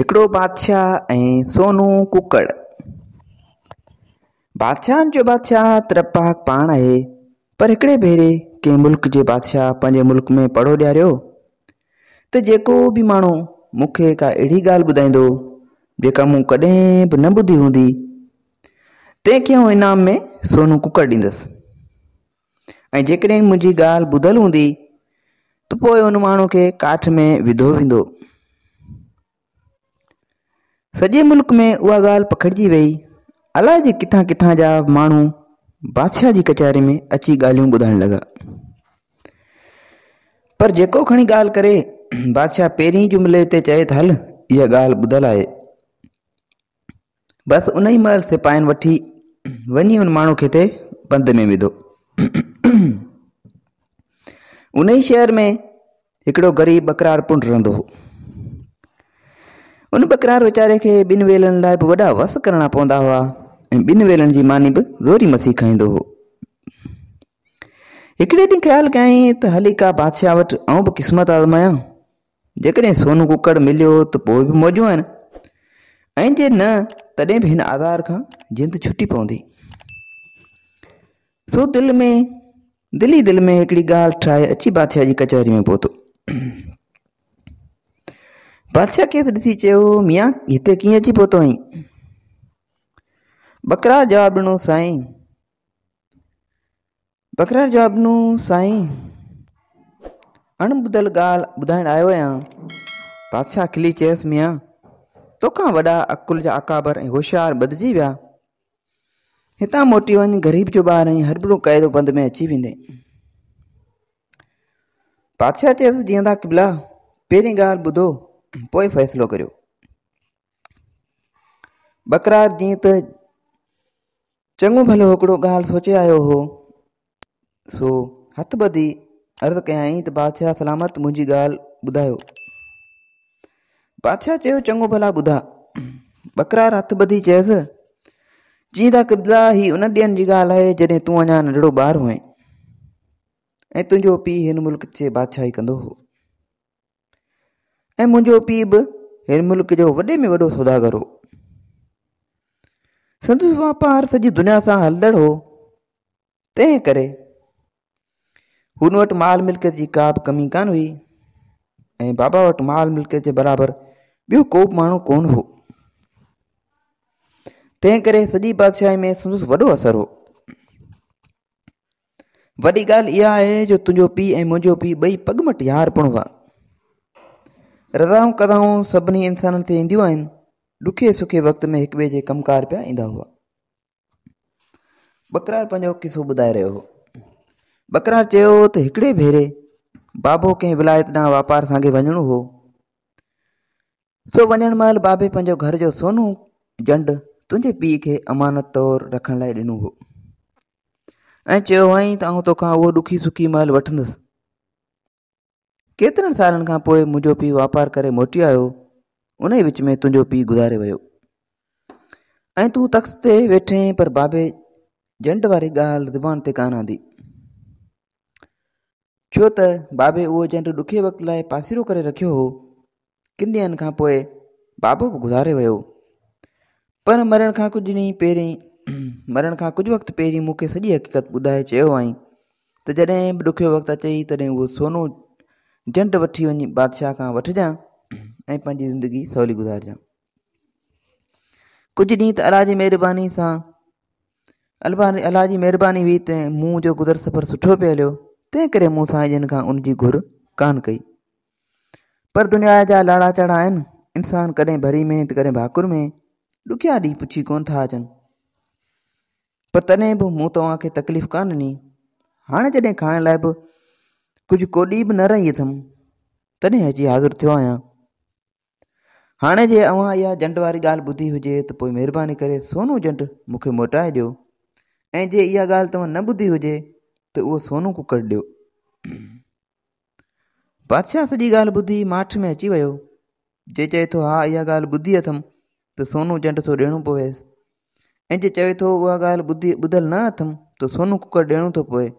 हिकिड़ो बादशाह ऐं सोनू कुकड़ बादशाह जो बादशाह त्रपाक पाण आहे पर हिकिड़े भेरे कंहिं मुल्क जे बादशाह पंहिंजे मुल्क में पढ़ो ॾियारियो त जेको बि माण्हू मूंखे का अहिड़ी ॻाल्हि ॿुधाईंदो जेका मूं कॾहिं बि न ॿुधी हूंदी तंहिंखे आउं इनाम में सोनू कुकड़ ॾींदुसि ऐं जेकॾहिं मुंहिंजी ॻाल्हि ॿुधल हूंदी त पोइ हुन माण्हू खे काठ में विधो वेंदो सजे मुल्क में वह गाल पखड़ी वही अलाज किथा किथा जा मानू बादशाह जी कचहरी में अची ॻाल्हियूं ॿुधण लगा पर जेको खणी गाल करे बादशाह पहिरीं जुमले ते चए त हल इहा ॻाल्हि ॿुधल आहे बसि उन ई महिल सिपाहिनि वठी वञी उन मानू के ते बंद में विधो उन ही शहर में एकड़ो ग़रीब बकरार पुंड रहंदो हो उन बकरार वेचारे खे ॿिनि वेलनि लाइ बि वस करना पवंदा हुआ बिन ॿिनि वेलनि मानी भी ज़ोरी मसी खाईंदो हो हिकिड़े ॾींहुं ख़्यालु कयईं त हली का बादशाह वटि आऊं बि क़िस्मत आज़मायां जेकॾहिं सोनू कुकड़ मिलो तो पोइ बि मौजूं आहिनि न तॾहिं भी हिन आधार का जिंद छुट्टी पवी सो दिल में दिल ही दिल में हिकिड़ी ॻाल्हि ठाहे अची बादशाह की कचहरी में पहुतो बादशाह मियाँ हिते कीअं अची पहुतो आहीं बकरार जवाबु ॾिनो साईं बकरार जवाबु ॾिनो साईं अणॿुधल ॻाल्हि ॿुधाइण आयो आहियां बादशाह खिली चयसि मियाँ तोखां वॾा अकुल जा अकाबर ऐं होशियार बदिजी विया हितां मोटी वञ ग़रीब जो ॿारु ऐं हरबड़ो क़ैदो बंद में अची वेंदे बादशाह चयसि जीअं था किबला पहिरीं ॻाल्हि ॿुधो पोइ फ़ैसिलो करियो बकरार जीअं त चङो भलो हिकिड़ो ॻाल्हि सोचे आयो हो सो हथ ॿधी अर्ज़ु कयई त बादशाह सलामत मुंहिंजी ॻाल्हि ॿुधायो बादशाह चयो चङो भला ॿुधा बकरार हथ ॿधी चयसि जीअं त किब्ज़ा ही उन ॾींहनि जी ॻाल्हि आहे जॾहिं तूं अञा नंढड़ो ॿारु हुएं ऐं तुंहिंजो पीउ हिन मुल्क़ जे बादिशाही कंदो हो ऐं मुंहिंजो पीउ बि हिन सौदागर हो संदसि वापारु सॼी दुनिया सां हलंदड़ु हो तंहिं करे हुन वटि माल मिल्कियत जी का बि कमी कान हुई ऐं बाबा वटि माल मिल्कियत जे बराबरि ॿियो को बि माण्हू कोन हो तंहिं करे सॼी बादशाही में संदसि वॾो असरु हो वॾी ॻाल्हि इहा आहे जो तुंहिंजो पीउ ऐं मुंहिंजो पीउ ॿई पग यार पुण हुआ रज़ाऊं कदाऊं सभिनी इंसाननि ते ईंदियूं आहिनि ॾुखे सुखे वक़्त में हिक ॿिए जे कमकार पिया ईंदा हुआ बकरार पंहिंजो किसो ॿुधाए रहियो हो बकरार चयो त हिकिड़े भेरे बाबो कंहिं विलायत ॾांहुं वापार सां गॾु वञणो हो सो वञण महिल बाबे पंहिंजो घर जो सोनू जंड तुंहिंजे पीउ खे अमानत तौरु रखण लाइ ॾिनो हो ऐं चयो हुअईं त आउं तोखां उहो ॾुखी सुखी महिल वठंदुसि केतिरनि सालनि खां पोइ मुंहिंजो पीउ वापारु करे मोटी आयो उन ई विच में तुंहिंजो पीउ गुज़ारे वियो ऐं तूं तख़्त ते वेठे पर बाबे झंडि वारी ॻाल्हि ज़बान ते कान आंदी छो त बाबे उहो झंडि ॾुखे वक़्त लाइ पासीरो करे रखियो हो किनि ॾींहंनि खां पोइ बाबो बि गुज़ारे वियो पर मरण खां कुझु ॾींहुं पहिरीं मरण खां कुझु वक़्तु पहिरीं मूंखे सॼी हक़ीक़त ॿुधाए चयो आई त जॾहिं बि ॾुखियो वक़्तु अचे तॾहिं उहो सोनो झंडि वठी वञी बादशाह खां वठिजांइ ऐं पंहिंजी ज़िंदगी सवली गुज़ार कुझु ॾींहं त अलाह जी महिरबानी सां अलबानी अलाह जी महिरबानी हुई तंहिं मूं जो गुज़र सफ़र सुठो पियो हलियो तंहिं करे मूं साईं जिन खां उनजी घुर कान कई पर दुनिया जा लाड़ा चाड़ा आहिनि इंसानु कॾहिं भरी में त कॾहिं भाकुर में ॾुखिया ॾींहुं पुछी कोन था अचनि पर तॾहिं बि मूं तव्हांखे तकलीफ़ कान ॾिनी हाणे जॾहिं खाइण लाइ बि कुझु कोॾी बि न रही अथमि तॾहिं अची हाज़िर थियो आहियां हाणे जे अव्हां इहा झंड वारी ॻाल्हि ॿुधी हुजे त पोइ महिरबानी करे सोनू झंडि मूंखे मोटाए ॾियो ऐं जे इहा ॻाल्हि तव्हां न ॿुधी हुजे त उहो सोनू कुकर ॾियो बादशाह सॼी ॻाल्हि ॿुधी माठ में अची वियो जे चए थो हा इहा ॻाल्हि ॿुधी अथमि त सोनू झंड थो ॾियणो पवेसि ऐं जे चए थो उहा ॻाल्हि ॿुधी ॿुधल न अथमि त सोनू कुकर ॾियणो थो पवे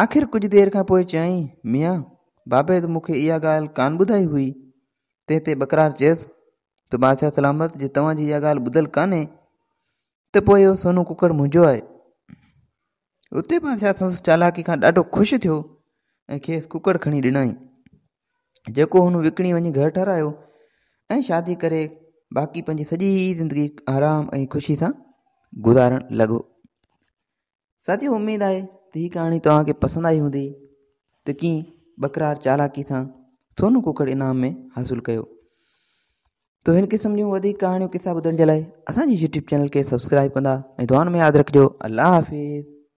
आख़िर कुझु देरि खां पोइ चयईं मियां बाबे त मूंखे इहा ॻाल्हि कान ॿुधाई हुई त ते बकरार चयुसि त बादशाह सलामत जे तव्हांजी इहा ॻाल्हि ॿुधलु कोन्हे त पोइ इहो सोनू कुकड़ मुंहिंजो आहे उते चालाकी खां ॾाढो ख़ुशि थियो ऐं खेसि कुकड़ खणी ॾिनई जेको हुन विकिणी वञी घरु ऐं शादी करे बाक़ी पंहिंजी सॼी ज़िंदगी आराम ऐं ख़ुशी सां गुज़ारणु लॻो साची उमेदु आहे त इहा कहाणी तव्हांखे पसंदि आई हूंदी त कीअं बकरार चालाकीअ सां सोनू कुकड़ इनाम में हासिलु कयो त हिन क़िस्म जूं वधीक कहाणियूं किसा ॿुधण जे लाइ असांजे यूट्यूब चैनल खे सब्सक्राइब कंदा ऐं दुआनि में यादि रखिजो अलाह हाफ़िज़